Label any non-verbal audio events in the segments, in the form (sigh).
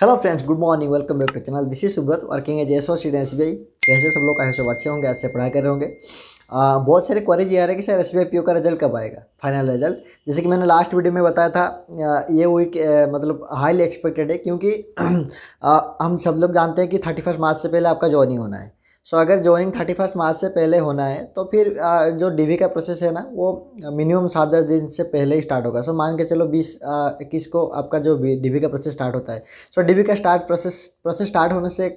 hello friends good morning welcome back to channel this is Subrata working as S O C S B I कैसे सब लोग आए सब अच्छे होंगे आज से पढ़ाई कर रहे होंगे आ, बहुत सारे क्वारीज ये आ रहे हैं कि sir S B I P O का रिजल्ट कब आएगा फाइनल रिजल्ट जैसे कि मैंने लास्ट वीडियो में बताया था ये वीक मतलब हाईली एक्सपेक्टेड है क्योंकि (clears throat) आ, हम सब लोग जानते हैं कि थर्टी फर्स्ट मार्च से पहले आपका ज्वाइनिंग होना है सो अगर ज्वाइनिंग थर्टी फर्स्ट मार्च से पहले होना है तो फिर जो डीवी का प्रोसेस है ना वो मिनिमम सात दस दिन से पहले ही स्टार्ट होगा सो मान के चलो बीस इक्कीस को आपका जो डीवी का प्रोसेस स्टार्ट होता है सो डीवी का स्टार्ट प्रोसेस प्रोसेस स्टार्ट होने से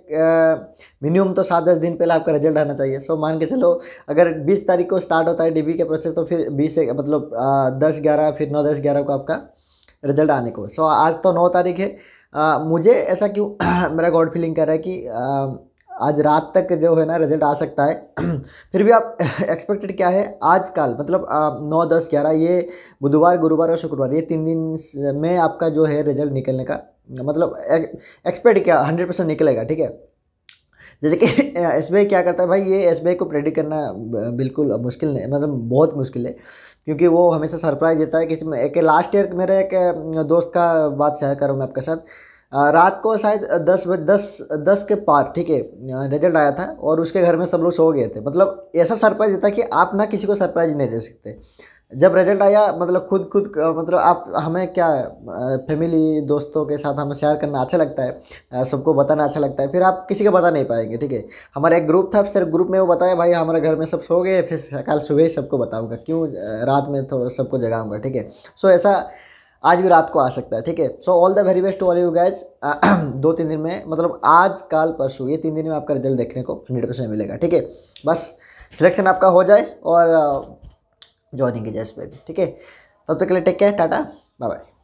मिनिमम तो सात दस दिन पहले आपका रिजल्ट आना चाहिए सो मान के चलो अगर बीस तारीख को स्टार्ट होता है डी का प्रोसेस तो फिर बीस मतलब दस ग्यारह फिर नौ दस ग्यारह को आपका रिजल्ट आने को सो आज तो नौ तारीख है आ, मुझे ऐसा क्यों (clears throat) मेरा गॉड फीलिंग कर रहा है कि आ, आज रात तक जो है ना रिजल्ट आ सकता है (clears throat) फिर भी आप एक्सपेक्टेड (clears throat) क्या है आज कल मतलब नौ दस ग्यारह ये बुधवार गुरुवार और शुक्रवार ये तीन दिन में आपका जो है रिजल्ट निकलने का मतलब एक्सपेक्ट क्या हंड्रेड परसेंट निकलेगा ठीक है जैसे कि एस (clears throat) क्या करता है भाई ये एस को प्रेडिक्ट करना बिल्कुल मुश्किल नहीं मतलब बहुत मुश्किल है क्योंकि वो हमेशा सरप्राइज देता है किसी में एक लास्ट ईयर मेरे एक दोस्त का बात शेयर कर रहा हूँ मैं आपके साथ रात को शायद दस बज दस दस के पार ठीक है रिजल्ट आया था और उसके घर में सब लोग सो गए थे मतलब ऐसा सरप्राइज देता कि आप ना किसी को सरप्राइज नहीं दे सकते जब रिजल्ट आया मतलब खुद खुद मतलब आप हमें क्या फैमिली दोस्तों के साथ हमें शेयर करना अच्छा लगता है सबको बताना अच्छा लगता है फिर आप किसी को बता नहीं पाएंगे ठीक है हमारा एक ग्रुप था सिर्फ ग्रुप में वो बताया भाई हमारे घर में सब सो गए फिर कल सुबह ही सबको बताऊँगा क्यों रात में थोड़ा सबको जगाऊँगा ठीक है सो ऐसा आज भी रात को आ सकता है ठीक है so all the very best to all you guys दो तीन दिन में मतलब आज कल परसों ये तीन दिन में आपका रिजल्ट देखने को हंड्रेड परसेंट मिलेगा ठीक है बस सिलेक्शन आपका हो जाए और ज्वाइनिंग कीजिए इस भी ठीक है तब तक के लिए take care tata bye bye